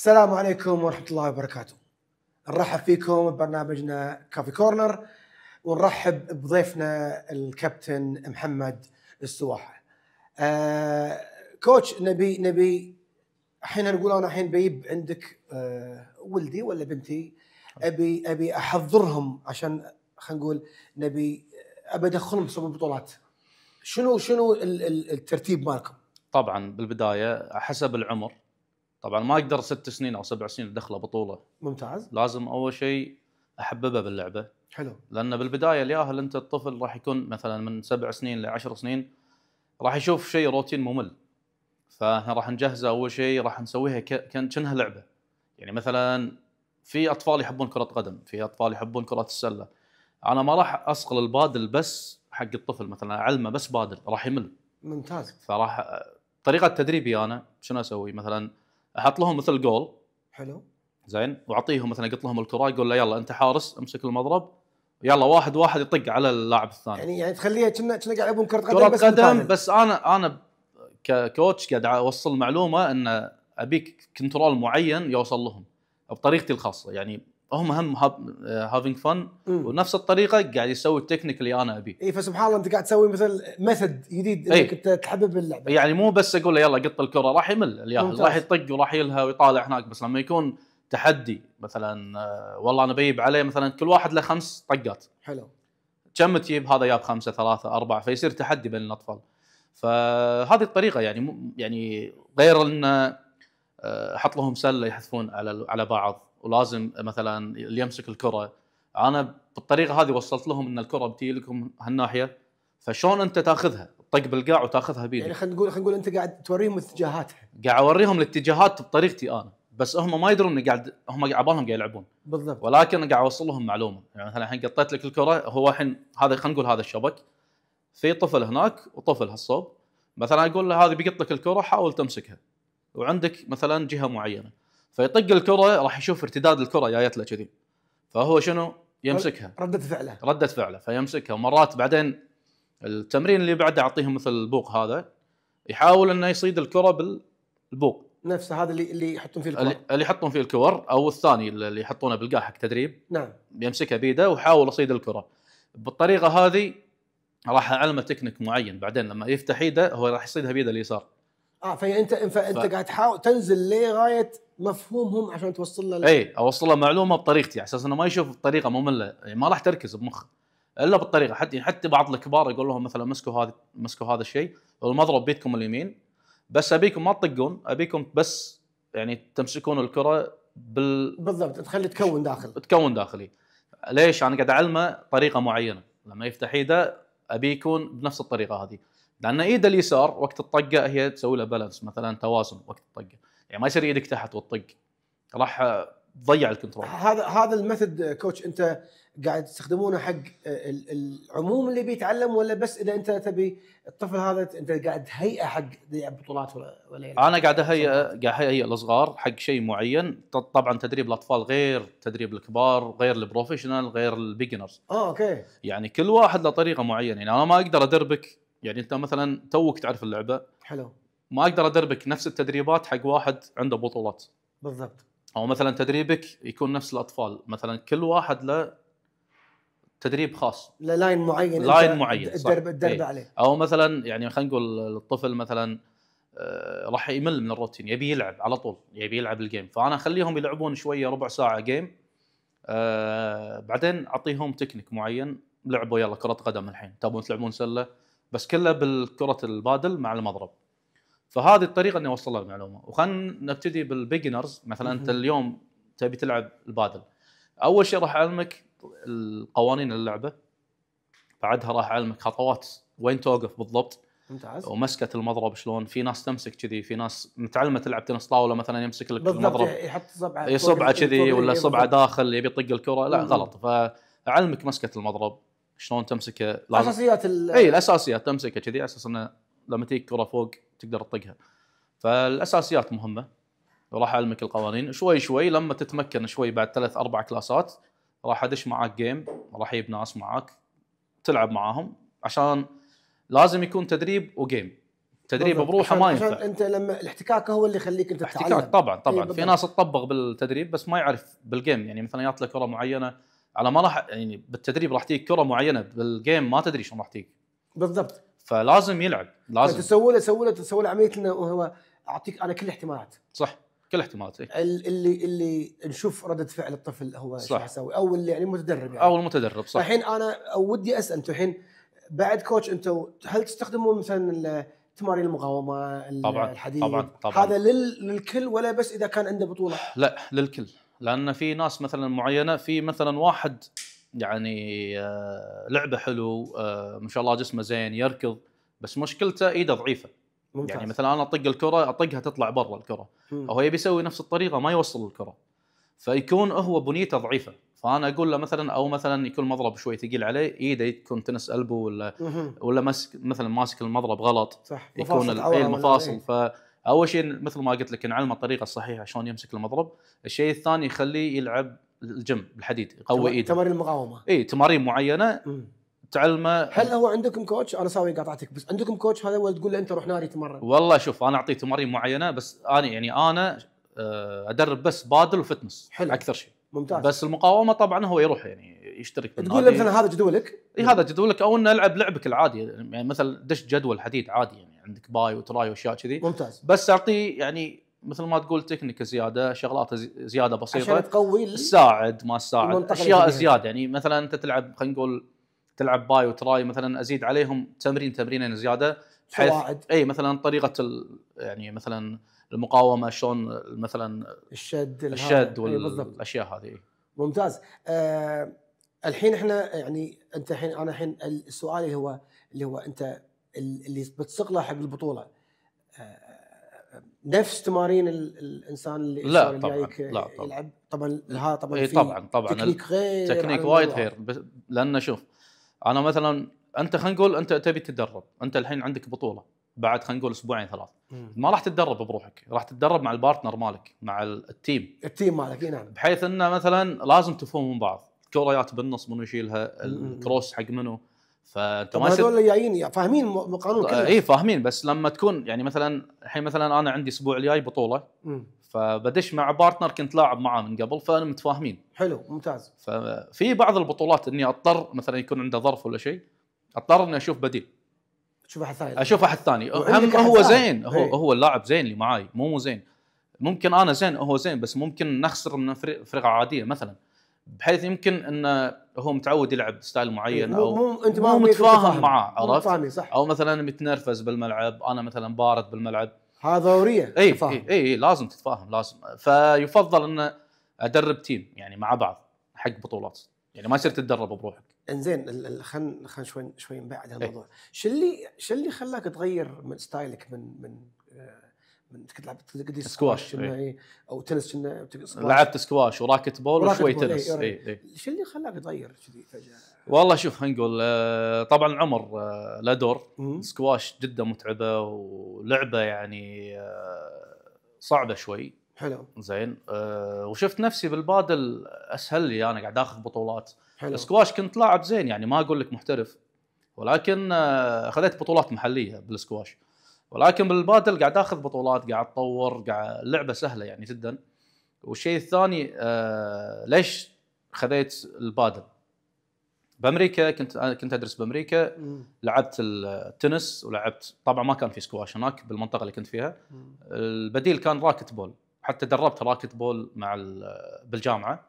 السلام عليكم ورحمة الله وبركاته نرحب فيكم ببرنامجنا كافي كورنر ونرحب بضيفنا الكابتن محمد السواحة آه كوتش نبي نبي الحين نقول انا الحين بجيب عندك آه ولدي ولا بنتي ابي ابي احضرهم عشان خلينا نقول نبي آه، ابي ادخلهم بسبب البطولات شنو شنو الترتيب مالكم؟ طبعا بالبدايه حسب العمر طبعا ما اقدر ست سنين او سبع سنين ادخله بطوله ممتاز لازم اول شيء احببه باللعبه حلو لان بالبدايه الياهل انت الطفل راح يكون مثلا من سبع سنين لعشر سنين راح يشوف شيء روتين ممل فاحنا راح نجهزه اول شيء راح نسويها كانها لعبه يعني مثلا في اطفال يحبون كره قدم في اطفال يحبون كره السله انا ما راح اسقل البادل بس حق الطفل مثلا اعلمه بس بادل راح يمل ممتاز فراح طريقه تدريبي انا شنو اسوي مثلا احط لهم مثل جول حلو زين واعطيهم مثلا قلت لهم الكره يقول له يلا انت حارس امسك المضرب يلا واحد واحد يطق على اللاعب الثاني يعني يعني تخليها كنا كنا قاعد يلعبون كره قدم بس قدم بس انا انا ككوتش قاعد اوصل معلومه ان ابيك كنترول معين يوصل لهم بطريقتي الخاصه يعني هم هم هافينج آه، فن ونفس الطريقه قاعد يسوي التكنيك اللي انا ابيه. اي فسبحان الله انت قاعد تسوي مثل مثل جديد انك إيه. انت تحبب اللعبه. يعني مو بس اقول له يلا قط الكره راح يمل الياهل راح يطق وراح يلها ويطالع هناك بس لما يكون تحدي مثلا آه، والله انا بجيب عليه مثلا كل واحد له خمس طقات. حلو. كم تجيب هذا جاب خمسه ثلاثه اربعه فيصير تحدي بين الاطفال. فهذه الطريقه يعني يعني غير ان احط آه، لهم سله يحذفون على على بعض ولازم مثلا اللي يمسك الكره انا بالطريقه هذه وصلت لهم ان الكره بتجي لكم هالناحيه فشلون انت تاخذها طق بالقاع وتاخذها بيدك يعني خلينا نقول خلينا نقول انت قاعد توريهم اتجاهاتها قاعد اوريهم الاتجاهات بطريقتي انا بس هم ما يدرون اني قاعد هم عبالهم قاعد يلعبون بالضبط ولكن قاعد اوصل لهم معلومه يعني مثلا الحين قطيت لك الكره هو الحين هذا خلينا نقول هذا الشبك في طفل هناك وطفل هالصوب مثلا اقول له هذه بيقط لك الكره حاول تمسكها وعندك مثلا جهه معينه فيطق الكره راح يشوف ارتداد الكره جايت له كذي فهو شنو يمسكها رده فعله رده فعله فيمسكها ومرات بعدين التمرين اللي بعده اعطيهم مثل البوق هذا يحاول انه يصيد الكره بالبوق نفسه هذا اللي اللي يحطون فيه الكور اللي يحطون فيه الكور او الثاني اللي يحطونه بالقاع حق تدريب نعم يمسكها بيده ويحاول يصيد الكره بالطريقه هذه راح اعلمه تكنيك معين بعدين لما يفتح ايده هو راح يصيدها بيده اليسار اه فانت انت, ف... قاعد تحاول تنزل لغايه مفهومهم عشان توصل له اي اوصل له معلومه بطريقتي على اساس انه ما يشوف الطريقه ممله يعني ما راح تركز بمخه الا بالطريقه حتى يعني حتى بعض الكبار يقول لهم مثلا مسكوا هذا مسكوا هذا الشيء والمضرب بيدكم اليمين بس ابيكم ما تطقون ابيكم بس يعني تمسكون الكره بال بالضبط تخلي تكون داخل تكون داخلي ليش انا قاعد اعلمه طريقه معينه لما يفتح ايده ابي يكون بنفس الطريقه هذه لان ايده اليسار وقت الطقه هي تسوي له بالانس مثلا توازن وقت الطقه يعني ما يصير يدك تحت وتطق راح تضيع الكنترول هذا هذا الميثود كوتش انت قاعد تستخدمونه حق العموم اللي بيتعلم ولا بس اذا انت تبي الطفل هذا انت قاعد تهيئه حق يلعب بطولات ولا, يعني انا قاعد اهيئه قاعد اهيئ الصغار حق شيء معين طبعا تدريب الاطفال غير تدريب الكبار غير البروفيشنال غير البيجنرز اه اوكي يعني كل واحد له طريقه معينه يعني انا ما اقدر ادربك يعني انت مثلا توك تعرف اللعبه حلو ما اقدر ادربك نفس التدريبات حق واحد عنده بطولات بالضبط او مثلا تدريبك يكون نفس الاطفال مثلا كل واحد له تدريب خاص لاين معين لاين معين الدرب الدرب إيه. عليه او مثلا يعني خلينا نقول الطفل مثلا آه، راح يمل من الروتين يبي يلعب على طول يبي يلعب الجيم فانا اخليهم يلعبون شويه ربع ساعه جيم آه، بعدين اعطيهم تكنيك معين لعبوا يلا كره قدم الحين تبون تلعبون سله بس كله بالكره البادل مع المضرب فهذه الطريقه اني اوصل له المعلومه وخلنا نبتدي بالبيجنرز مثلا انت اليوم تبي تلعب البادل اول شيء راح اعلمك القوانين اللعبه بعدها راح اعلمك خطوات وين توقف بالضبط ممتاز ومسكه المضرب شلون في ناس تمسك كذي في ناس متعلمه تلعب تنس طاوله مثلا يمسك لك المضرب يعني يحط صبعه يصبعه كذي ولا صبعه داخل يبي يطق الكره لا غلط فاعلمك مسكه المضرب شلون تمسكه اساسيات اي الاساسيات تمسكه كذي على اساس انه لما تيك كره فوق تقدر تطقها فالاساسيات مهمه راح اعلمك القوانين شوي شوي لما تتمكن شوي بعد ثلاث اربع كلاسات راح ادش معاك جيم راح اجيب ناس معاك تلعب معاهم عشان لازم يكون تدريب وجيم تدريب بروحه ما ينفع انت لما الاحتكاك هو اللي يخليك انت تتعلم احتكاك طبعا طبعا إيه، في ناس تطبق بالتدريب بس ما يعرف بالجيم يعني مثلا جات له كره معينه على ما راح يعني بالتدريب راح تجيك كره معينه بالجيم ما تدري شلون راح تجيك بالضبط فلازم يلعب لازم تسوي له سوي له تسوي له عمليه انه هو اعطيك انا كل الاحتمالات صح كل الاحتمالات إيه؟ اللي اللي نشوف رده فعل الطفل هو ايش يسوي او اللي يعني متدرب يعني او المتدرب صح الحين انا ودي اسال انتم الحين بعد كوتش انتم هل تستخدمون مثلا تمارين المقاومه طبعا الحديد طبعا طبعا هذا لل... للكل ولا بس اذا كان عنده بطوله؟ لا للكل لان في ناس مثلا معينه في مثلا واحد يعني آه، لعبه حلو آه، ما شاء الله جسمه زين يركض بس مشكلته ايده ضعيفه يعني ممتاز. يعني مثلا انا اطق الكره اطقها تطلع برا الكره مم. هو يبي يسوي نفس الطريقه ما يوصل الكره فيكون هو بنيته ضعيفه فانا اقول له مثلا او مثلا يكون المضرب شوي ثقيل عليه ايده تكون تنس قلبه ولا مم. ولا مسك مثلا ماسك المضرب غلط صح يكون المفاصل إيه، إيه. ف اول شيء مثل ما قلت لك نعلمه الطريقه الصحيحه شلون يمسك المضرب الشيء الثاني يخليه يلعب الجيم الحديد يقوي ايده تمارين المقاومه اي تمارين معينه تعلمه هل هو عندكم كوتش؟ انا ساوي قاطعتك بس عندكم كوتش هذا ولا تقول له انت روح ناري تمرن؟ والله شوف انا اعطيه تمارين معينه بس انا يعني انا آه، ادرب بس بادل وفتنس حلو اكثر شيء ممتاز بس المقاومه طبعا هو يروح يعني يشترك تقول له مثلا هذا جدولك اي هذا جدولك او انه العب لعبك العادي يعني مثلا دش جدول حديد عادي يعني عندك باي وتراي واشياء كذي ممتاز بس اعطيه يعني مثل ما تقول تكنيك زياده شغلات زياده بسيطه عشان تقوي الساعد ما الساعد اشياء زياده يعني مثلا انت تلعب خلينا نقول تلعب باي وتراي مثلا ازيد عليهم تمرين تمرينين زياده بحيث سواعد. اي مثلا طريقه يعني مثلا المقاومه شلون مثلا الشد الشد والاشياء هذه ممتاز آه الحين احنا يعني انت الحين انا الحين السؤال هو اللي هو انت اللي بتصقله حق البطوله آه نفس تمارين الانسان اللي لا طبعا لا طبعا يلعب طبعا لها طبعا إيه، في طبعا طبعا تكنيك غير تكنيك وايد غير لان شوف انا مثلا انت خلينا نقول انت تبي تتدرب انت الحين عندك بطوله بعد خلينا نقول اسبوعين ثلاث ما راح تتدرب بروحك راح تتدرب مع البارتنر مالك مع التيم التيم مالك اي نعم بحيث انه مثلا لازم تفهمون بعض كوريات بالنص منو يشيلها الكروس حق منو فانت ما هذول اللي جايين فاهمين قانون كله اي فاهمين بس لما تكون يعني مثلا الحين مثلا انا عندي اسبوع الجاي بطوله م. فبدش مع بارتنر كنت لاعب معاه من قبل فانا متفاهمين حلو ممتاز ففي بعض البطولات اني اضطر مثلا يكون عنده ظرف ولا شيء اضطر اني اشوف بديل اشوف احد ثاني اشوف احد ثاني هم هو زين هو إيه. هو اللاعب زين اللي معاي مو مو زين ممكن انا زين هو زين بس ممكن نخسر من فرقه عاديه مثلا بحيث يمكن انه هو متعود يلعب ستايل معين او مو انت مو متفاهم معاه عرفت؟ صح او مثلا متنرفز بالملعب انا مثلا بارد بالملعب هذا ضروريه اي اي لازم تتفاهم لازم فيفضل ان ادرب تيم يعني مع بعض حق بطولات يعني ما يصير تتدرب بروحك انزين خلينا خلينا شوي شوي نبعد الموضوع شو اللي شو اللي خلاك تغير من ستايلك من من آه، كنت تلعب سكواش إيه. او تنس كنا لعبت سكواش وراكت بول وراكت وشوي بول إيه، تنس اي اي إيه. شو اللي خلاك تغير كذي فجاه؟ والله شوف خلينا نقول آه، طبعا العمر آه، له دور سكواش جدا متعبه ولعبه يعني آه، صعبه شوي حلو زين أه وشفت نفسي بالبادل اسهل لي انا قاعد اخذ بطولات حلو السكواش كنت لاعب زين يعني ما اقول لك محترف ولكن اخذت بطولات محليه بالسكواش ولكن بالبادل قاعد اخذ بطولات قاعد اتطور قاعد اللعبه سهله يعني جدا والشيء الثاني آه ليش خذيت البادل بامريكا كنت كنت ادرس بامريكا لعبت التنس ولعبت طبعا ما كان في سكواش هناك بالمنطقه اللي كنت فيها البديل كان راكت بول حتى دربت راكت بول مع بالجامعه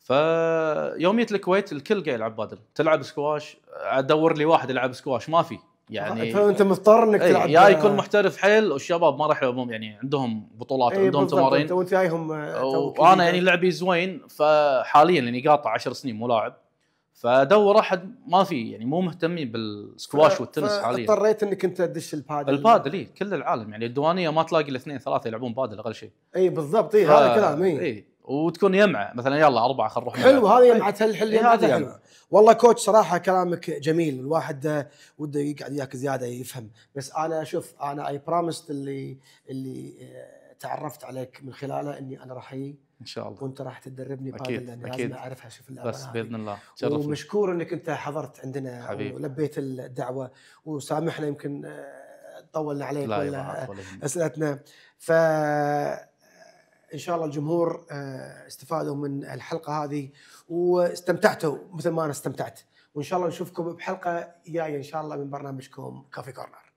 فيوم جيت الكويت الكل قاعد يلعب بادل تلعب سكواش ادور لي واحد يلعب سكواش ما في يعني فانت مضطر انك إيه، تلعب يا يكون محترف حيل والشباب ما راح يلعبون يعني عندهم بطولات إيه، عندهم تمارين وانت جايهم آه، وانا يعني لعبي زوين فحاليا يعني قاطع 10 سنين مو لاعب فادور احد ما في يعني مو مهتمين بالسكواش ف... والتنس حاليا اضطريت انك انت تدش البادل البادل اي كل العالم يعني الديوانيه ما تلاقي الاثنين ثلاثه يلعبون بادل اقل شيء اي بالضبط اي هذا كلام اي إيه. وتكون يمعه مثلا يلا اربعه خل نروح حلو هذه يمعه الحل إيه، حلو والله كوتش صراحه كلامك جميل الواحد وده يقعد وياك زياده يفهم بس انا شوف انا اي برامست اللي اللي آه، تعرفت عليك من خلاله اني انا راح اجي ان شاء الله وانت راح تدربني أكيد أكيد. لان أكيد. لازم اعرفها شوف بس باذن الله تشرفنا ومشكور انك انت حضرت عندنا حبيب. ولبيت الدعوه وسامحنا يمكن آه، طولنا عليك ولا اسئلتنا ف ان شاء الله الجمهور آه، استفادوا من الحلقه هذه واستمتعتوا مثل ما انا استمتعت وان شاء الله نشوفكم بحلقه جايه ان شاء الله من برنامجكم كافي كورنر